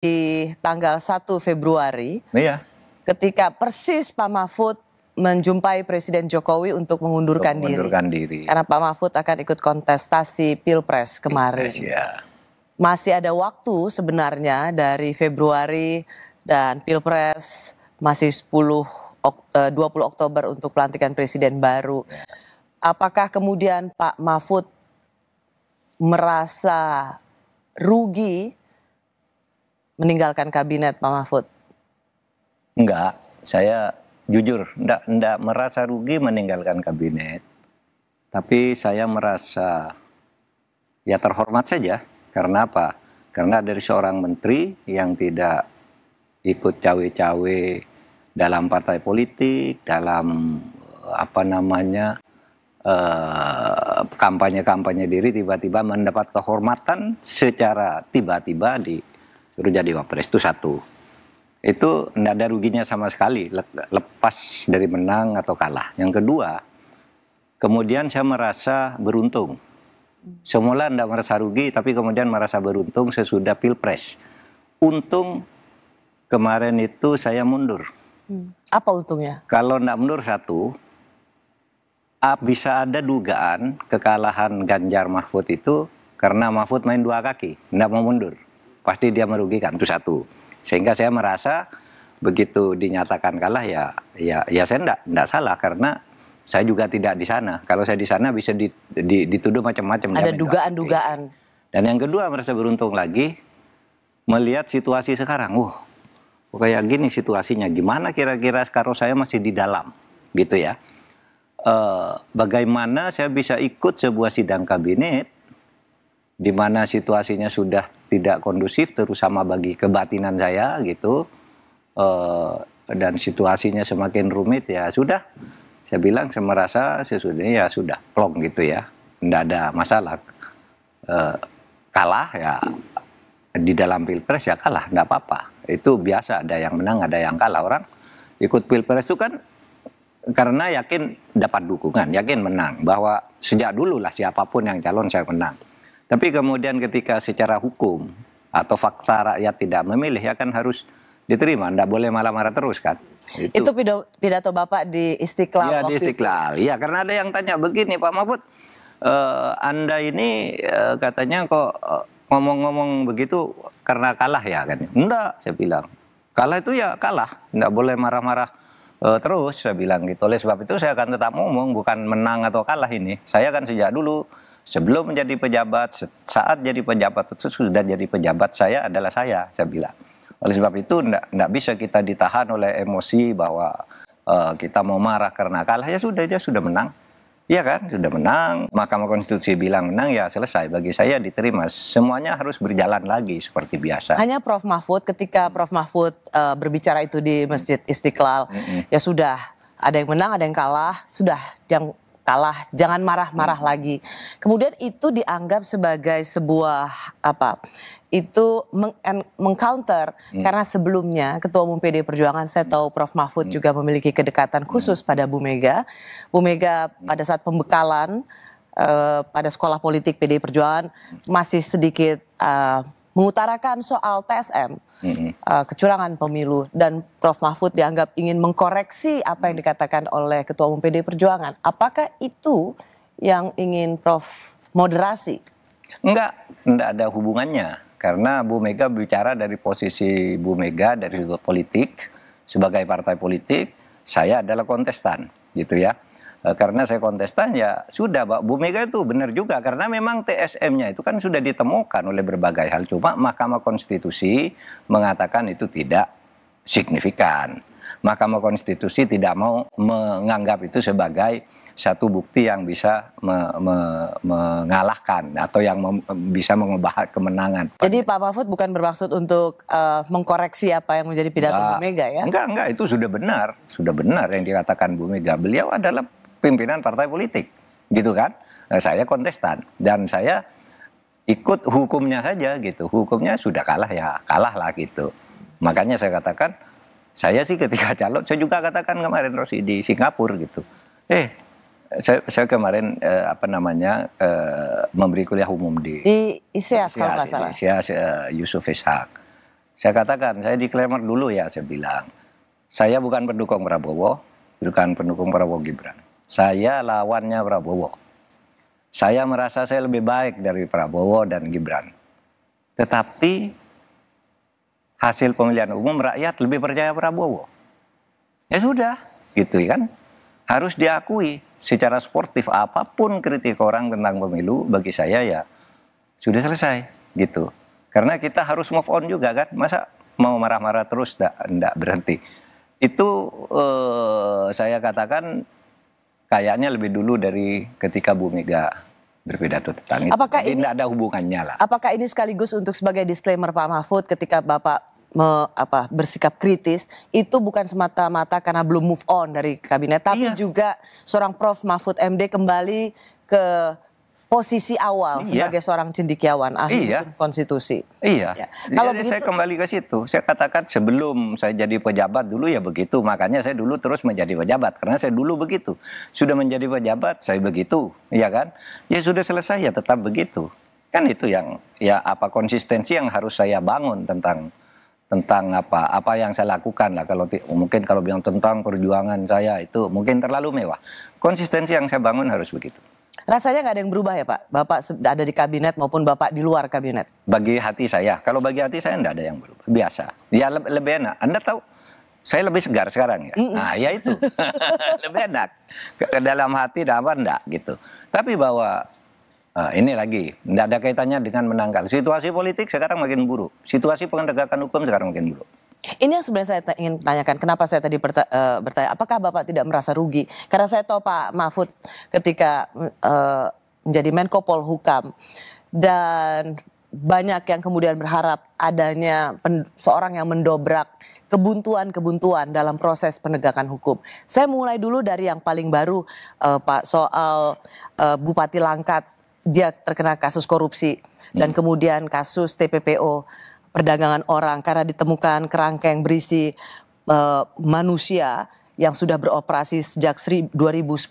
di tanggal 1 Februari. Iya. Ketika persis Pak Mahfud menjumpai Presiden Jokowi untuk mengundurkan, untuk mengundurkan diri. diri. Karena Pak Mahfud akan ikut kontestasi Pilpres kemarin. Pilpres, ya. Masih ada waktu sebenarnya dari Februari dan Pilpres masih 10 20 eh, Oktober untuk pelantikan presiden baru. Iya. Apakah kemudian Pak Mahfud merasa rugi meninggalkan kabinet Pak Mahfud? Enggak, saya jujur enggak, enggak merasa rugi meninggalkan kabinet. Tapi saya merasa ya terhormat saja. Karena apa? Karena dari seorang menteri yang tidak ikut cawe-cawe dalam partai politik, dalam apa namanya kampanye eh, kampanye-kampanye diri tiba-tiba mendapat kehormatan secara tiba-tiba di suruh jadi wapres itu satu itu tidak ada ruginya sama sekali lepas dari menang atau kalah yang kedua kemudian saya merasa beruntung semula tidak merasa rugi tapi kemudian merasa beruntung sesudah pilpres untung kemarin itu saya mundur hmm. apa untungnya kalau tidak mundur satu ah, bisa ada dugaan kekalahan Ganjar Mahfud itu karena Mahfud main dua kaki, tidak mau mundur pasti dia merugikan itu satu. Sehingga saya merasa begitu dinyatakan kalah ya ya ya saya enggak, enggak salah karena saya juga tidak di sana. Kalau saya di sana bisa di, di, dituduh macam-macam. Ada dugaan-dugaan. Dan yang kedua merasa beruntung lagi melihat situasi sekarang. Wah, kayak gini situasinya. Gimana kira-kira sekarang saya masih di dalam, gitu ya? E, bagaimana saya bisa ikut sebuah sidang kabinet di mana situasinya sudah tidak kondusif terus sama bagi kebatinan saya gitu e, dan situasinya semakin rumit ya sudah saya bilang saya merasa sesudahnya ya sudah plong gitu ya tidak ada masalah e, kalah ya di dalam pilpres ya kalah tidak apa-apa itu biasa ada yang menang ada yang kalah orang ikut pilpres itu kan karena yakin dapat dukungan yakin menang bahwa sejak dulu lah siapapun yang calon saya menang tapi kemudian ketika secara hukum atau fakta rakyat tidak memilih ya kan harus diterima, tidak boleh marah-marah terus kan. Itu, itu pidato Bapak di Istiqlal. Iya di Istiqlal, iya karena ada yang tanya begini Pak Mahfud, uh, Anda ini uh, katanya kok eh, ngomong-ngomong uh, begitu karena kalah ya kan. Enggak, saya bilang. Kalah itu ya kalah, enggak boleh marah-marah uh, terus saya bilang gitu. Oleh sebab itu saya akan tetap ngomong bukan menang atau kalah ini. Saya kan sejak dulu sebelum menjadi pejabat, saat jadi pejabat itu sudah jadi pejabat saya adalah saya, saya bilang. Oleh sebab itu tidak bisa kita ditahan oleh emosi bahwa uh, kita mau marah karena kalah ya sudah dia sudah menang. Iya kan, sudah menang. Mahkamah Konstitusi bilang menang ya selesai. Bagi saya diterima. Semuanya harus berjalan lagi seperti biasa. Hanya Prof Mahfud ketika Prof Mahfud uh, berbicara itu di Masjid Istiqlal, mm -hmm. ya sudah ada yang menang, ada yang kalah, sudah yang kalah, jangan marah-marah hmm. lagi. Kemudian itu dianggap sebagai sebuah apa? Itu meng, counter hmm. karena sebelumnya Ketua Umum PD Perjuangan saya tahu Prof Mahfud hmm. juga memiliki kedekatan hmm. khusus hmm. pada Bu Mega. Bu Mega hmm. pada saat pembekalan uh, pada sekolah politik PD Perjuangan masih sedikit uh, mengutarakan soal TSM, mm-hmm. uh, eh, kecurangan pemilu, dan Prof. Mahfud dianggap ingin mengkoreksi apa yang dikatakan oleh Ketua Umum PD Perjuangan. Apakah itu yang ingin Prof. moderasi? Enggak, enggak ada hubungannya. Karena Bu Mega bicara dari posisi Bu Mega dari sudut politik, sebagai partai politik, saya adalah kontestan gitu ya. Eh, karena saya kontestan ya sudah Pak Bu Mega itu benar juga karena memang TSM-nya itu kan sudah ditemukan oleh berbagai hal cuma Mahkamah Konstitusi mengatakan itu tidak signifikan. Mahkamah Konstitusi tidak mau menganggap itu sebagai satu bukti yang bisa me, me, mengalahkan atau yang mem, bisa mengubah kemenangan. Jadi Pak Mahfud bukan bermaksud untuk uh, mengkoreksi apa yang menjadi pidato nah, Bu Mega ya? Enggak, enggak itu sudah benar, sudah benar yang dikatakan Bu Mega. Beliau adalah pimpinan partai politik, gitu kan? Nah, saya kontestan dan saya ikut hukumnya saja gitu. Hukumnya sudah kalah ya kalah lah gitu. Makanya saya katakan saya sih ketika calon saya juga katakan kemarin Rosi di Singapura gitu. Eh saya, saya kemarin eh, apa namanya eh, memberi kuliah umum di di ISIAS e kalau nggak e salah. ISIAS e eh, Yusuf Ishak. Saya katakan saya disclaimer dulu ya saya bilang. Saya bukan pendukung Prabowo, bukan pendukung Prabowo Gibran saya lawannya Prabowo. Saya merasa saya lebih baik dari Prabowo dan Gibran. Tetapi hasil pemilihan umum rakyat lebih percaya Prabowo. Ya sudah, gitu ya kan. Harus diakui secara sportif apapun kritik orang tentang pemilu bagi saya ya sudah selesai gitu. Karena kita harus move on juga kan. Masa mau marah-marah terus enggak, enggak berhenti. Itu eh, saya katakan kayaknya lebih dulu dari ketika Bu Mega berpidato tentang itu. Apakah ini tidak ada hubungannya lah. Apakah ini sekaligus untuk sebagai disclaimer Pak Mahfud ketika Bapak me, apa, bersikap kritis itu bukan semata-mata karena belum move on dari kabinet, tapi iya. juga seorang Prof Mahfud MD kembali ke posisi awal iya. sebagai seorang cendikiawan ahli iya. konstitusi. Iya. Ya. Kalau begitu, saya kembali ke situ. Saya katakan sebelum saya jadi pejabat dulu ya begitu. Makanya saya dulu terus menjadi pejabat karena saya dulu begitu. Sudah menjadi pejabat saya begitu, ya kan? Ya sudah selesai ya tetap begitu. Kan itu yang ya apa konsistensi yang harus saya bangun tentang tentang apa apa yang saya lakukan lah kalau mungkin kalau bilang tentang perjuangan saya itu mungkin terlalu mewah konsistensi yang saya bangun harus begitu Rasanya nggak ada yang berubah ya Pak? Bapak ada di kabinet maupun Bapak di luar kabinet? Bagi hati saya, kalau bagi hati saya nggak ada yang berubah. Biasa. Ya le lebih enak. Anda tahu, saya lebih segar sekarang ya. Mm -mm. Nah ya itu. lebih enak. Ke, ke dalam hati apa enggak gitu. Tapi bahwa Nah, ini lagi, enggak ada kaitannya dengan menangkal. Situasi politik sekarang makin buruk. Situasi penegakan hukum sekarang makin buruk. Ini yang sebenarnya saya ingin tanyakan. Kenapa saya tadi berta uh, bertanya, apakah Bapak tidak merasa rugi? Karena saya tahu Pak Mahfud ketika uh, menjadi Menko Polhukam dan banyak yang kemudian berharap adanya seorang yang mendobrak kebuntuan-kebuntuan dalam proses penegakan hukum. Saya mulai dulu dari yang paling baru, uh, Pak, soal uh, Bupati Langkat dia terkena kasus korupsi hmm. dan kemudian kasus TPPO perdagangan orang karena ditemukan kerangka yang berisi uh, manusia yang sudah beroperasi sejak 2010.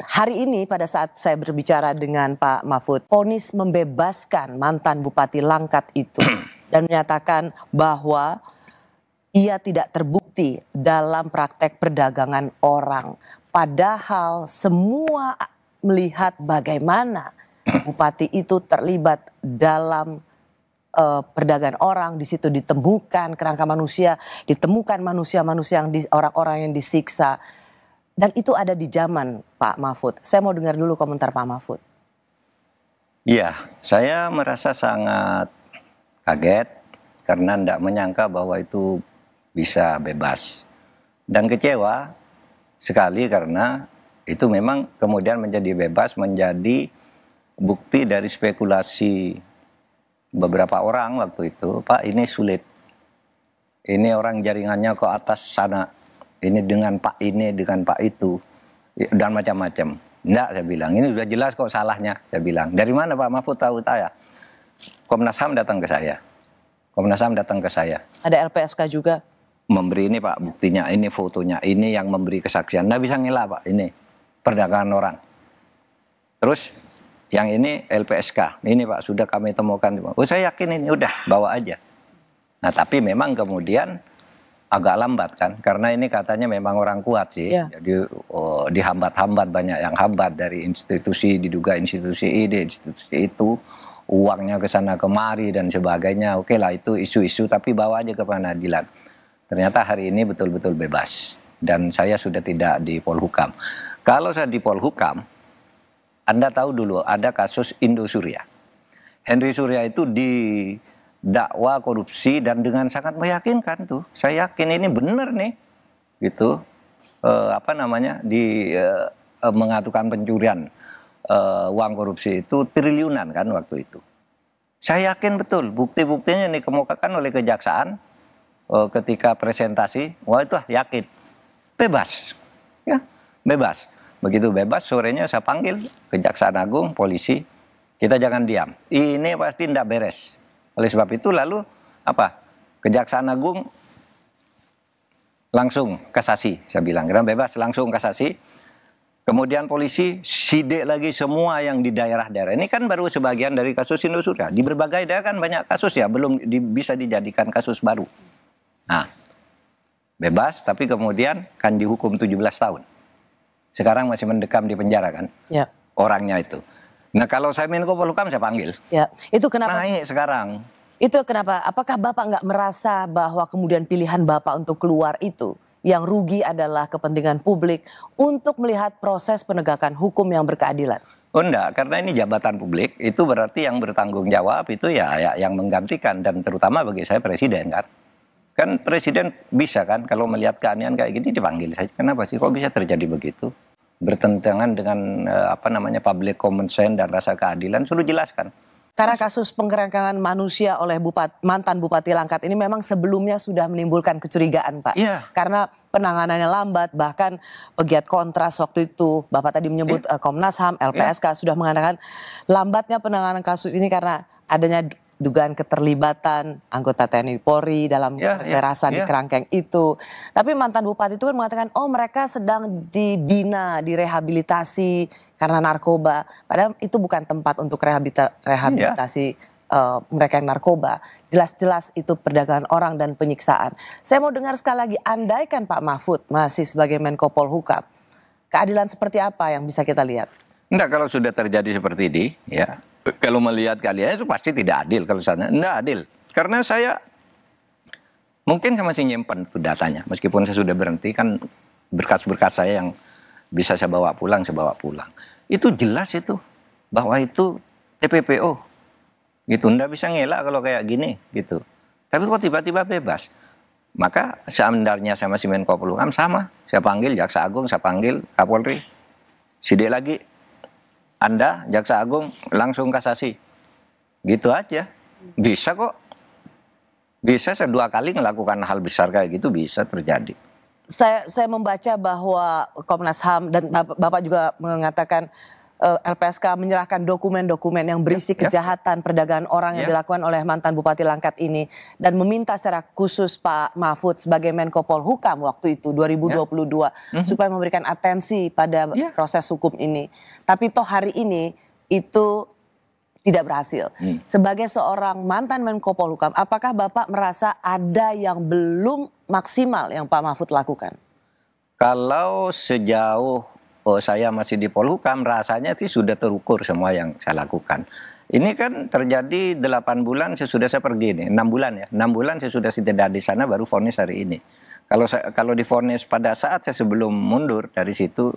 Hari ini pada saat saya berbicara dengan Pak Mahfud, fonis membebaskan mantan Bupati Langkat itu dan menyatakan bahwa ia tidak terbukti dalam praktek perdagangan orang. Padahal semua melihat bagaimana bupati itu terlibat dalam uh, perdagangan orang, di situ ditemukan kerangka manusia, ditemukan manusia-manusia yang orang-orang yang disiksa. Dan itu ada di zaman Pak Mahfud. Saya mau dengar dulu komentar Pak Mahfud. Iya, saya merasa sangat kaget karena tidak menyangka bahwa itu bisa bebas. Dan kecewa sekali karena itu memang kemudian menjadi bebas, menjadi bukti dari spekulasi beberapa orang waktu itu, Pak ini sulit. Ini orang jaringannya ke atas sana. Ini dengan Pak ini, dengan Pak itu. Ya, dan macam-macam. Enggak, saya bilang. Ini sudah jelas kok salahnya, saya bilang. Dari mana Pak Mahfud tahu saya? Komnas HAM datang ke saya. Komnas HAM datang ke saya. Ada LPSK juga? Memberi ini Pak, buktinya, ini fotonya, ini yang memberi kesaksian. Nggak bisa ngelak Pak, ini perdagangan orang. Terus yang ini LPSK. Ini Pak sudah kami temukan. Oh saya yakin ini udah bawa aja. Nah tapi memang kemudian agak lambat kan karena ini katanya memang orang kuat sih yeah. jadi oh, dihambat-hambat banyak yang hambat dari institusi diduga institusi ini institusi itu uangnya ke sana kemari dan sebagainya oke lah itu isu-isu tapi bawa aja ke pengadilan ternyata hari ini betul-betul bebas dan saya sudah tidak di Polhukam kalau saya di Polhukam anda tahu dulu ada kasus Indo Surya. Henry Surya itu didakwa korupsi dan dengan sangat meyakinkan tuh. Saya yakin ini benar nih. Gitu. E, apa namanya? di e, mengatukan pencurian e, uang korupsi itu triliunan kan waktu itu. Saya yakin betul bukti-buktinya yang dikemukakan oleh kejaksaan e, ketika presentasi, wah itu yakin bebas, ya bebas. Begitu bebas sorenya saya panggil Kejaksaan Agung, polisi. Kita jangan diam. Ini pasti tidak beres. Oleh sebab itu lalu apa? Kejaksaan Agung langsung kasasi saya bilang. kita bebas langsung kasasi. Kemudian polisi sidik lagi semua yang di daerah-daerah. Ini kan baru sebagian dari kasus Indosuria. Di berbagai daerah kan banyak kasus ya, belum di, bisa dijadikan kasus baru. Nah, bebas tapi kemudian kan dihukum 17 tahun. Sekarang masih mendekam di penjara kan? Ya. Orangnya itu. Nah kalau saya Menko Polhukam saya panggil. Ya, itu kenapa? Naik sekarang. Itu kenapa? Apakah Bapak nggak merasa bahwa kemudian pilihan Bapak untuk keluar itu yang rugi adalah kepentingan publik untuk melihat proses penegakan hukum yang berkeadilan? Oh enggak, karena ini jabatan publik itu berarti yang bertanggung jawab itu ya, ya yang menggantikan dan terutama bagi saya presiden kan. Kan presiden bisa kan kalau melihat keanehan kayak gini dipanggil saja. Kenapa sih kok bisa terjadi begitu? Bertentangan dengan eh, apa namanya public common sense dan rasa keadilan sudah jelaskan. Karena kasus penggerakan manusia oleh Bupat, mantan Bupati Langkat ini memang sebelumnya sudah menimbulkan kecurigaan Pak. Yeah. Karena penanganannya lambat, bahkan pegiat kontras waktu itu, Bapak tadi menyebut yeah. Iya. Komnas HAM, LPSK yeah. sudah mengatakan lambatnya penanganan kasus ini karena adanya dugaan keterlibatan anggota TNI Polri dalam ya, ya, ya. di Kerangkeng itu. Tapi mantan bupati itu kan mengatakan, oh mereka sedang dibina, direhabilitasi karena narkoba. Padahal itu bukan tempat untuk rehabilita rehabilitasi ya. Uh, mereka yang narkoba. Jelas-jelas itu perdagangan orang dan penyiksaan. Saya mau dengar sekali lagi, andaikan Pak Mahfud masih sebagai Menko Polhukam, keadilan seperti apa yang bisa kita lihat? Enggak, kalau sudah terjadi seperti ini, ya kalau melihat kalian itu pasti tidak adil kalau sana. Tidak adil. Karena saya mungkin saya masih nyimpan itu datanya. Meskipun saya sudah berhenti kan berkas-berkas saya yang bisa saya bawa pulang, saya bawa pulang. Itu jelas itu bahwa itu TPPO gitu. Tidak bisa ngelak kalau kayak gini gitu. Tapi kok tiba-tiba bebas? Maka seandainya saya masih Menko Polhukam sama, saya panggil Jaksa Agung, saya panggil Kapolri, sidik lagi, anda jaksa agung langsung kasasi. Gitu aja. Bisa kok. Bisa saya dua kali melakukan hal besar kayak gitu bisa terjadi. Saya saya membaca bahwa Komnas HAM dan Bapak juga mengatakan Eh, LPSK menyerahkan dokumen-dokumen yang berisi yeah, ya. kejahatan perdagangan orang yang yang dilakukan oleh mantan Bupati Langkat ini dan meminta secara khusus Pak Mahfud sebagai Menko Polhukam waktu itu 2022 yeah. mm-hmm. supaya memberikan atensi pada yeah. proses hukum ini. Tapi toh hari ini itu tidak berhasil. Hmm. Sebagai seorang mantan Menko Polhukam, apakah Bapak merasa ada yang belum maksimal yang Pak Mahfud lakukan? Kalau sejauh oh, saya masih di Polhukam, rasanya sih sudah terukur semua yang saya lakukan. Ini kan terjadi 8 bulan sesudah saya pergi nih, 6 bulan ya. 6 bulan sesudah saya tidak di sana baru vonis hari ini. Kalau saya, kalau difonis pada saat saya sebelum mundur dari situ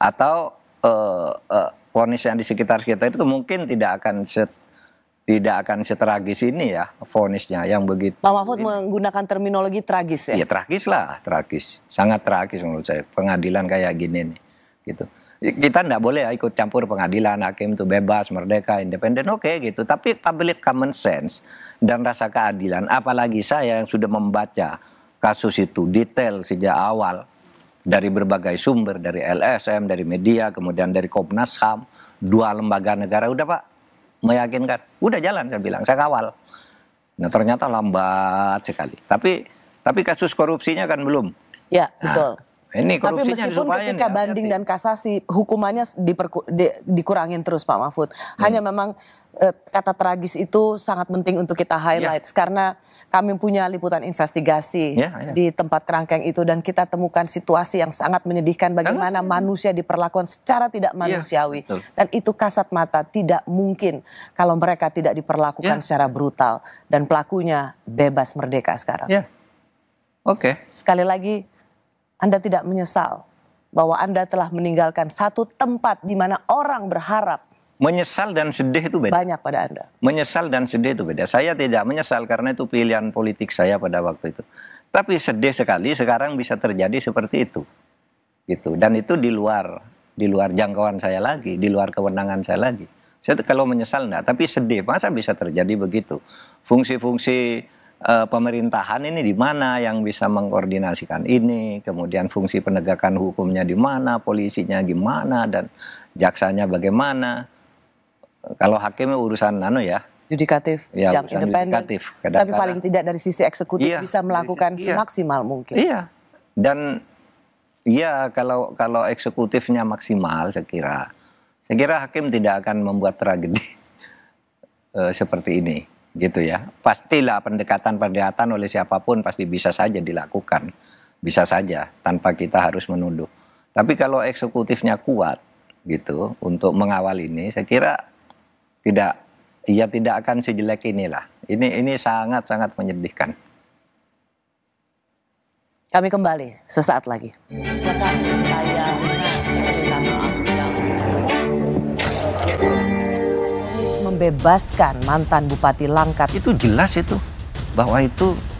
atau uh, uh, yang di sekitar kita itu mungkin tidak akan set, tidak akan setragis ini ya vonisnya yang begitu. Pak Mahfud ini. menggunakan terminologi tragis ya? Iya tragis lah, tragis. Sangat tragis menurut saya pengadilan kayak gini nih gitu ya, kita tidak boleh ya ikut campur pengadilan hakim itu bebas merdeka independen oke okay, gitu tapi public common sense dan rasa keadilan apalagi saya yang sudah membaca kasus itu detail sejak awal dari berbagai sumber dari LSM dari media kemudian dari Komnas Ham dua lembaga negara udah pak meyakinkan udah jalan saya bilang saya kawal nah ternyata lambat sekali tapi tapi kasus korupsinya kan belum ya betul nah, ini Tapi meskipun ketika ya, banding hati. dan kasasi hukumannya diperku, di, dikurangin terus Pak Mahfud. Hanya hmm. memang eh, kata tragis itu sangat penting untuk kita highlight ya. karena kami punya liputan investigasi ya, ya. di tempat kerangkeng itu dan kita temukan situasi yang sangat menyedihkan bagaimana manusia diperlakukan secara tidak ya, manusiawi ya. dan itu kasat mata tidak mungkin kalau mereka tidak diperlakukan ya. secara brutal dan pelakunya bebas merdeka sekarang. Ya. Oke. Okay. Sekali lagi anda tidak menyesal bahwa Anda telah meninggalkan satu tempat di mana orang berharap Menyesal dan sedih itu beda. Banyak pada Anda. Menyesal dan sedih itu beda. Saya tidak menyesal karena itu pilihan politik saya pada waktu itu. Tapi sedih sekali sekarang bisa terjadi seperti itu. Gitu. Dan itu di luar di luar jangkauan saya lagi, di luar kewenangan saya lagi. Saya kalau menyesal enggak, tapi sedih masa bisa terjadi begitu. Fungsi-fungsi uh, pemerintahan ini di mana yang bisa mengkoordinasikan ini, kemudian fungsi penegakan hukumnya di mana, polisinya gimana dan jaksanya bagaimana. Kalau hakimnya urusan nano ya, yudikatif ya, yang independen. tapi kadang Tapi paling tidak dari sisi eksekutif iya, bisa melakukan iya, semaksimal mungkin. Iya. Dan iya kalau kalau eksekutifnya maksimal saya kira saya kira hakim tidak akan membuat tragedi eh, seperti ini gitu ya. Pastilah pendekatan-pendekatan oleh siapapun pasti bisa saja dilakukan, bisa saja tanpa kita harus menuduh. Tapi kalau eksekutifnya kuat gitu untuk mengawal ini, saya kira tidak ia ya tidak akan sejelek inilah. Ini ini sangat sangat menyedihkan. Kami kembali sesaat lagi. Sesaat saya membebaskan mantan Bupati Langkat. Itu jelas itu bahwa itu